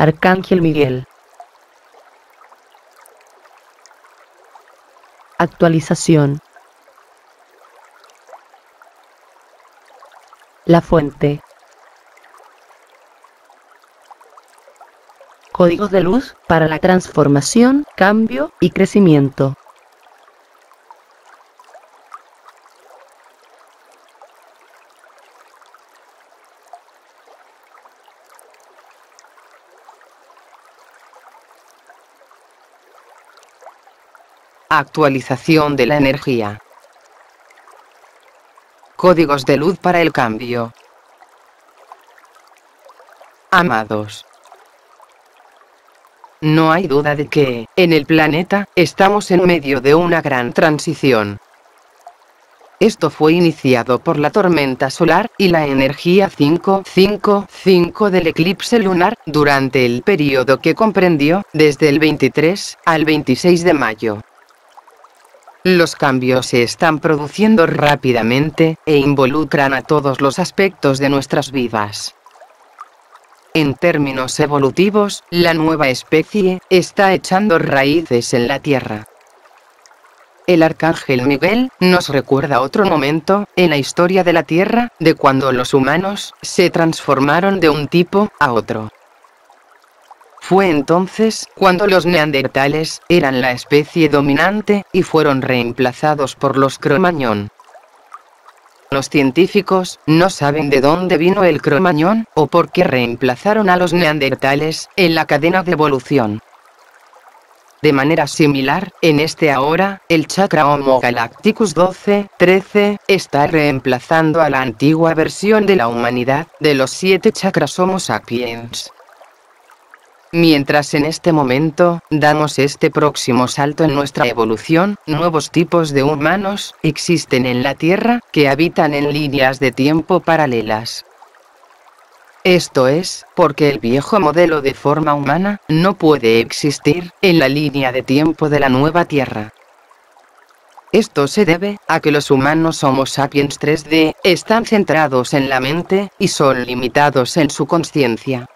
Arcángel Miguel. Actualización. La fuente. Códigos de luz para la transformación, cambio y crecimiento. Actualización de la energía. Códigos de luz para el cambio. Amados. No hay duda de que, en el planeta, estamos en medio de una gran transición. Esto fue iniciado por la tormenta solar y la energía 555 del eclipse lunar durante el periodo que comprendió desde el 23 al 26 de mayo. Los cambios se están produciendo rápidamente, e involucran a todos los aspectos de nuestras vidas. En términos evolutivos, la nueva especie está echando raíces en la Tierra. El arcángel Miguel nos recuerda otro momento en la historia de la Tierra, de cuando los humanos se transformaron de un tipo a otro. Fue entonces cuando los neandertales eran la especie dominante y fueron reemplazados por los cromañón. Los científicos no saben de dónde vino el cromañón o por qué reemplazaron a los neandertales en la cadena de evolución. De manera similar, en este ahora, el chakra Homo Galacticus 12-13 está reemplazando a la antigua versión de la humanidad de los siete chakras Homo sapiens. Mientras en este momento, damos este próximo salto en nuestra evolución, nuevos tipos de humanos existen en la Tierra, que habitan en líneas de tiempo paralelas. Esto es, porque el viejo modelo de forma humana no puede existir en la línea de tiempo de la nueva Tierra. Esto se debe a que los humanos Homo sapiens 3D están centrados en la mente y son limitados en su conciencia.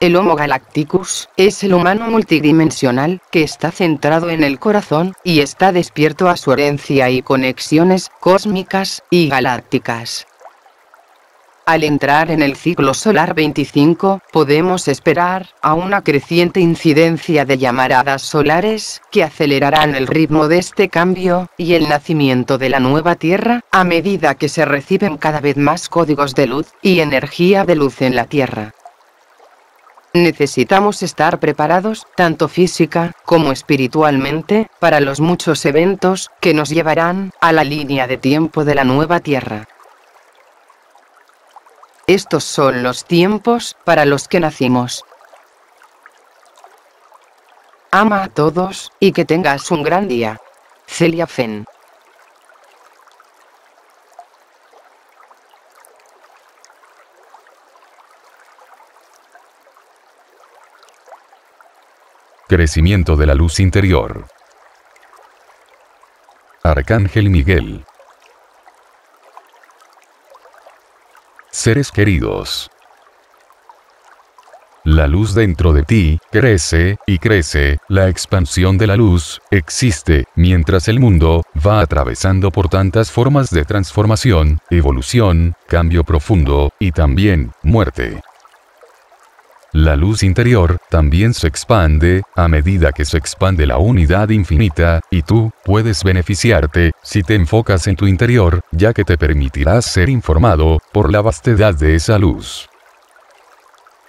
El Homo Galacticus es el humano multidimensional que está centrado en el corazón y está despierto a su herencia y conexiones cósmicas y galácticas. Al entrar en el ciclo solar 25, podemos esperar a una creciente incidencia de llamaradas solares que acelerarán el ritmo de este cambio y el nacimiento de la nueva Tierra a medida que se reciben cada vez más códigos de luz y energía de luz en la Tierra. Necesitamos estar preparados, tanto física como espiritualmente, para los muchos eventos que nos llevarán a la línea de tiempo de la nueva Tierra. Estos son los tiempos para los que nacimos. Ama a todos y que tengas un gran día. Celia Fenn. Crecimiento de la luz interior. Arcángel Miguel. Seres queridos. La luz dentro de ti, crece, y crece, la expansión de la luz, existe, mientras el mundo, va atravesando por tantas formas de transformación, evolución, cambio profundo, y también, muerte. La luz interior también se expande a medida que se expande la unidad infinita, y tú puedes beneficiarte si te enfocas en tu interior, ya que te permitirás ser informado por la vastedad de esa luz.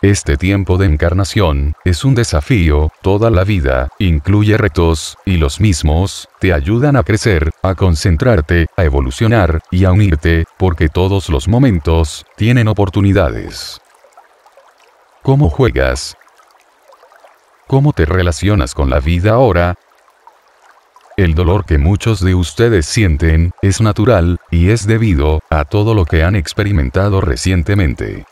Este tiempo de encarnación es un desafío, toda la vida, incluye retos, y los mismos te ayudan a crecer, a concentrarte, a evolucionar, y a unirte, porque todos los momentos tienen oportunidades. ¿Cómo juegas? ¿Cómo te relacionas con la vida ahora? El dolor que muchos de ustedes sienten es natural, y es debido a todo lo que han experimentado recientemente.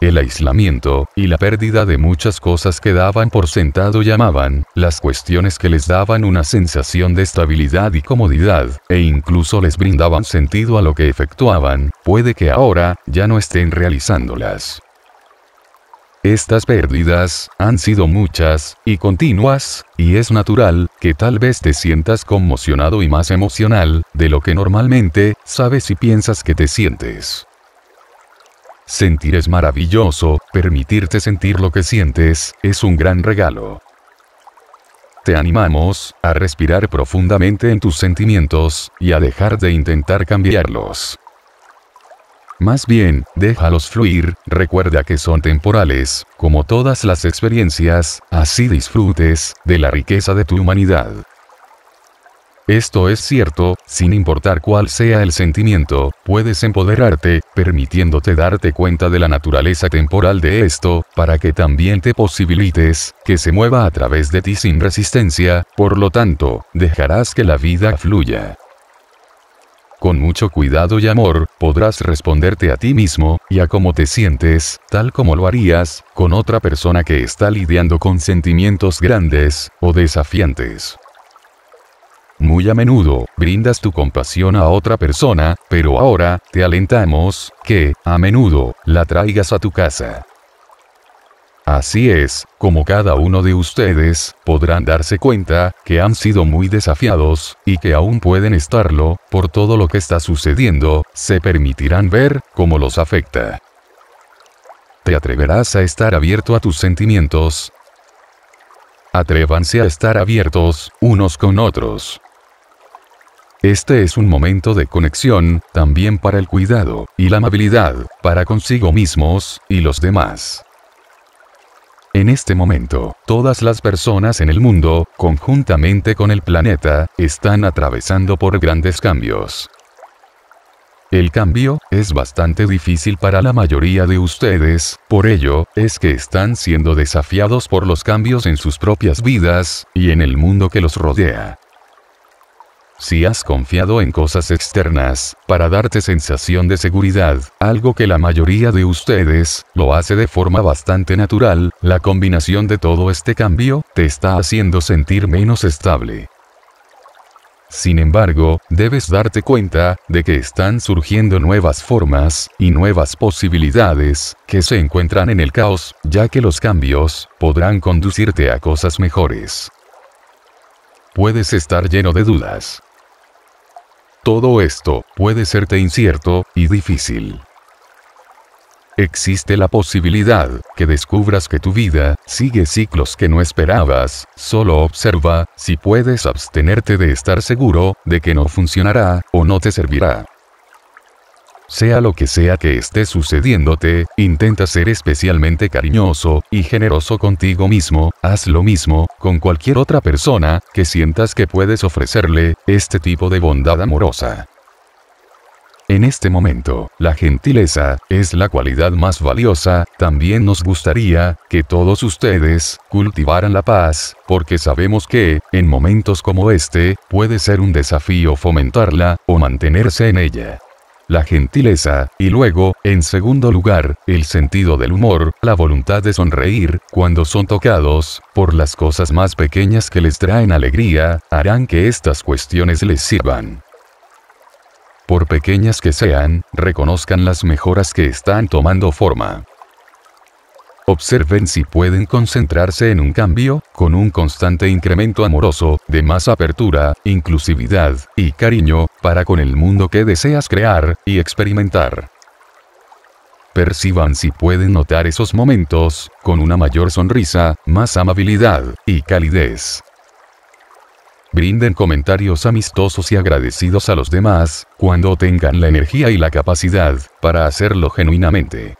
El aislamiento, y la pérdida de muchas cosas que daban por sentado llamaban, las cuestiones que les daban una sensación de estabilidad y comodidad, e incluso les brindaban sentido a lo que efectuaban, puede que ahora, ya no estén realizándolas. Estas pérdidas han sido muchas y continuas, y es natural que tal vez te sientas conmocionado y más emocional de lo que normalmente sabes y piensas que te sientes. Sentir es maravilloso, permitirte sentir lo que sientes es un gran regalo. Te animamos a respirar profundamente en tus sentimientos y a dejar de intentar cambiarlos. Más bien, déjalos fluir, recuerda que son temporales, como todas las experiencias, así disfrutes de la riqueza de tu humanidad. Esto es cierto, sin importar cuál sea el sentimiento, puedes empoderarte, permitiéndote darte cuenta de la naturaleza temporal de esto, para que también te posibilites, que se mueva a través de ti sin resistencia, por lo tanto, dejarás que la vida fluya mucho cuidado y amor, podrás responderte a ti mismo, y a cómo te sientes, tal como lo harías, con otra persona que está lidiando con sentimientos grandes, o desafiantes. Muy a menudo, brindas tu compasión a otra persona, pero ahora, te alentamos, que, a menudo, la traigas a tu casa. Así es, como cada uno de ustedes, podrán darse cuenta, que han sido muy desafiados, y que aún pueden estarlo, por todo lo que está sucediendo, se permitirán ver, cómo los afecta. ¿Te atreverás a estar abierto a tus sentimientos? Atrévanse a estar abiertos, unos con otros. Este es un momento de conexión, también para el cuidado, y la amabilidad, para consigo mismos, y los demás. En este momento, todas las personas en el mundo, conjuntamente con el planeta, están atravesando por grandes cambios. El cambio es bastante difícil para la mayoría de ustedes, por ello, es que están siendo desafiados por los cambios en sus propias vidas, y en el mundo que los rodea. Si has confiado en cosas externas, para darte sensación de seguridad, algo que la mayoría de ustedes, lo hace de forma bastante natural, la combinación de todo este cambio, te está haciendo sentir menos estable. Sin embargo, debes darte cuenta de que están surgiendo nuevas formas y nuevas posibilidades que se encuentran en el caos, ya que los cambios podrán conducirte a cosas mejores. Puedes estar lleno de dudas, todo esto puede serte incierto y difícil. Existe la posibilidad que descubras que tu vida sigue ciclos que no esperabas, solo observa si puedes abstenerte de estar seguro de que no funcionará o no te servirá. Sea lo que sea que esté sucediéndote, intenta ser especialmente cariñoso y generoso contigo mismo, haz lo mismo con cualquier otra persona que sientas que puedes ofrecerle este tipo de bondad amorosa. En este momento, la gentileza es la cualidad más valiosa, también nos gustaría que todos ustedes cultivaran la paz, porque sabemos que, en momentos como este, puede ser un desafío fomentarla o mantenerse en ella la gentileza, y luego, en segundo lugar, el sentido del humor, la voluntad de sonreír, cuando son tocados, por las cosas más pequeñas que les traen alegría, harán que estas cuestiones les sirvan. Por pequeñas que sean, reconozcan las mejoras que están tomando forma. Observen si pueden concentrarse en un cambio, con un constante incremento amoroso, de más apertura, inclusividad y cariño, para con el mundo que deseas crear y experimentar. Perciban si pueden notar esos momentos, con una mayor sonrisa, más amabilidad y calidez. Brinden comentarios amistosos y agradecidos a los demás, cuando tengan la energía y la capacidad, para hacerlo genuinamente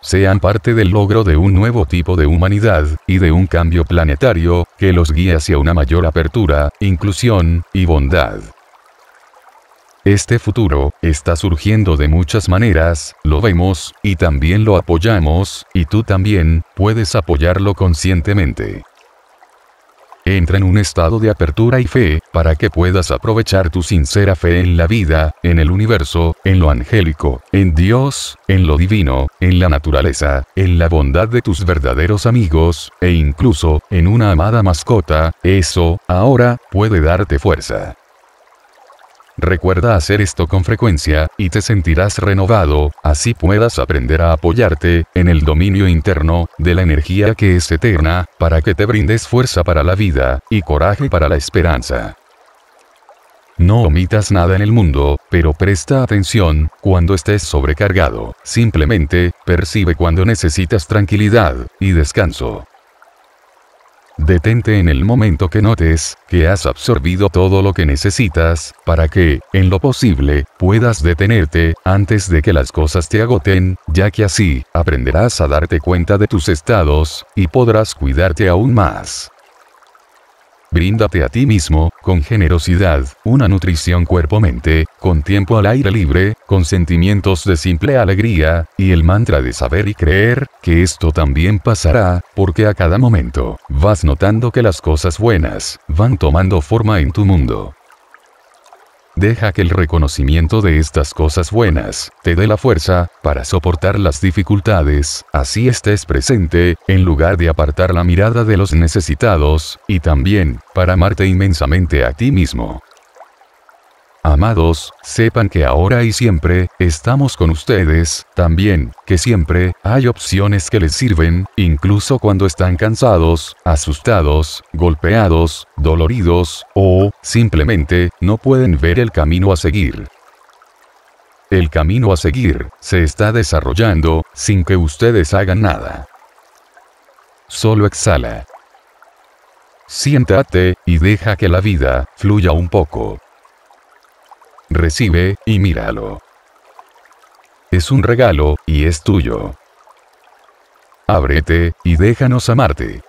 sean parte del logro de un nuevo tipo de humanidad, y de un cambio planetario, que los guíe hacia una mayor apertura, inclusión, y bondad. Este futuro, está surgiendo de muchas maneras, lo vemos, y también lo apoyamos, y tú también, puedes apoyarlo conscientemente. Entra en un estado de apertura y fe, para que puedas aprovechar tu sincera fe en la vida, en el universo, en lo angélico, en Dios, en lo divino, en la naturaleza, en la bondad de tus verdaderos amigos, e incluso, en una amada mascota, eso, ahora, puede darte fuerza. Recuerda hacer esto con frecuencia, y te sentirás renovado, así puedas aprender a apoyarte, en el dominio interno, de la energía que es eterna, para que te brindes fuerza para la vida, y coraje para la esperanza. No omitas nada en el mundo, pero presta atención, cuando estés sobrecargado, simplemente, percibe cuando necesitas tranquilidad, y descanso. Detente en el momento que notes que has absorbido todo lo que necesitas, para que, en lo posible, puedas detenerte antes de que las cosas te agoten, ya que así, aprenderás a darte cuenta de tus estados, y podrás cuidarte aún más. Bríndate a ti mismo, con generosidad, una nutrición cuerpo-mente, con tiempo al aire libre, con sentimientos de simple alegría, y el mantra de saber y creer, que esto también pasará, porque a cada momento, vas notando que las cosas buenas, van tomando forma en tu mundo. Deja que el reconocimiento de estas cosas buenas te dé la fuerza para soportar las dificultades, así estés presente, en lugar de apartar la mirada de los necesitados, y también, para amarte inmensamente a ti mismo. Amados, sepan que ahora y siempre, estamos con ustedes, también, que siempre, hay opciones que les sirven, incluso cuando están cansados, asustados, golpeados, doloridos, o, simplemente, no pueden ver el camino a seguir. El camino a seguir, se está desarrollando, sin que ustedes hagan nada. Solo exhala. Siéntate, y deja que la vida, fluya un poco. Recibe, y míralo. Es un regalo, y es tuyo. Ábrete, y déjanos amarte.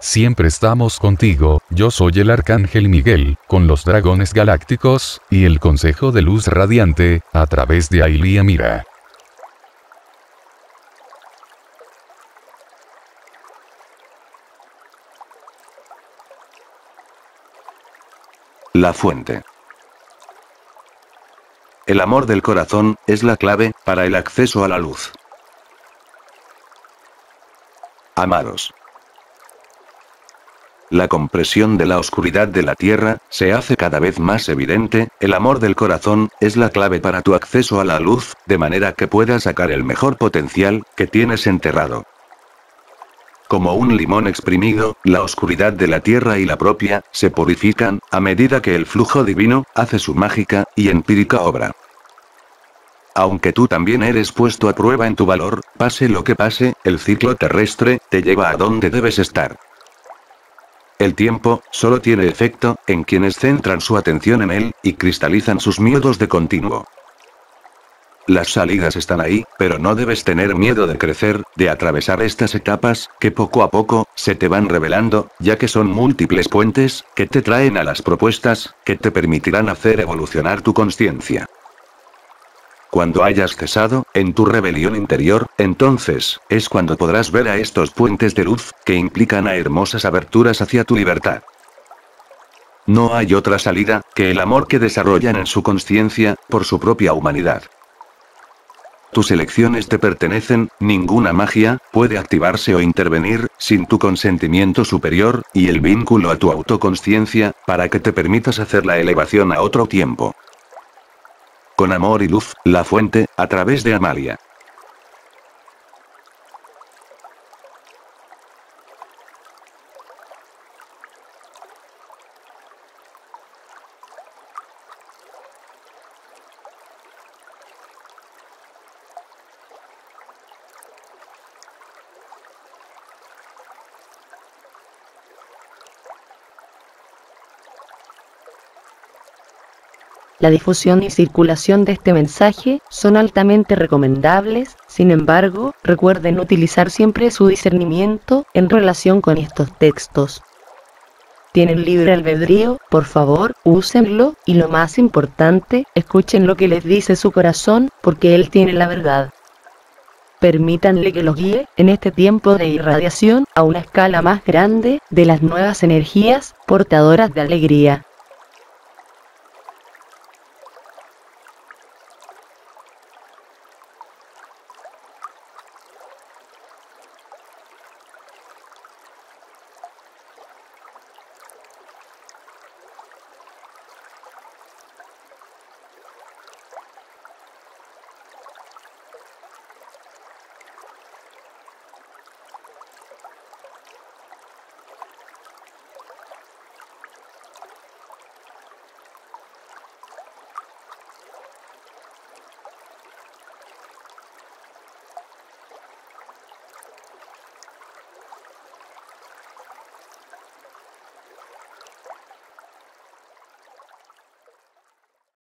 Siempre estamos contigo, yo soy el Arcángel Miguel, con los dragones galácticos, y el Consejo de Luz Radiante, a través de Ailia Mira. La fuente. El amor del corazón, es la clave, para el acceso a la luz. Amados. La compresión de la oscuridad de la Tierra, se hace cada vez más evidente, el amor del corazón, es la clave para tu acceso a la luz, de manera que puedas sacar el mejor potencial, que tienes enterrado como un limón exprimido, la oscuridad de la tierra y la propia, se purifican, a medida que el flujo divino, hace su mágica y empírica obra. Aunque tú también eres puesto a prueba en tu valor, pase lo que pase, el ciclo terrestre, te lleva a donde debes estar. El tiempo, solo tiene efecto, en quienes centran su atención en él, y cristalizan sus miedos de continuo. Las salidas están ahí, pero no debes tener miedo de crecer, de atravesar estas etapas, que poco a poco, se te van revelando, ya que son múltiples puentes, que te traen a las propuestas, que te permitirán hacer evolucionar tu conciencia. Cuando hayas cesado, en tu rebelión interior, entonces, es cuando podrás ver a estos puentes de luz, que implican a hermosas aberturas hacia tu libertad. No hay otra salida, que el amor que desarrollan en su conciencia, por su propia humanidad. Tus elecciones te pertenecen, ninguna magia, puede activarse o intervenir, sin tu consentimiento superior, y el vínculo a tu autoconciencia, para que te permitas hacer la elevación a otro tiempo. Con amor y luz, la fuente, a través de Amalia. La difusión y circulación de este mensaje son altamente recomendables, sin embargo, recuerden utilizar siempre su discernimiento en relación con estos textos. Tienen libre albedrío, por favor, úsenlo y lo más importante, escuchen lo que les dice su corazón, porque Él tiene la verdad. Permítanle que los guíe en este tiempo de irradiación a una escala más grande de las nuevas energías portadoras de alegría.